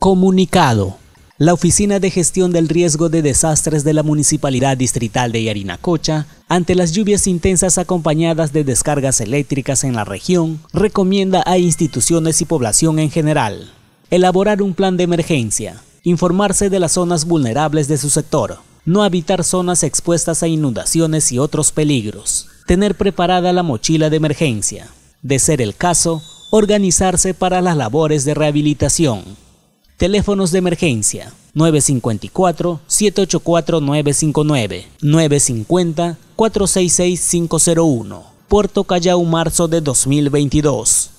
Comunicado. La Oficina de Gestión del Riesgo de Desastres de la Municipalidad Distrital de Yarinacocha, ante las lluvias intensas acompañadas de descargas eléctricas en la región, recomienda a instituciones y población en general elaborar un plan de emergencia, informarse de las zonas vulnerables de su sector, no habitar zonas expuestas a inundaciones y otros peligros, tener preparada la mochila de emergencia, de ser el caso, organizarse para las labores de rehabilitación Teléfonos de emergencia 954-784-959, 950-466-501, Puerto Callao, marzo de 2022.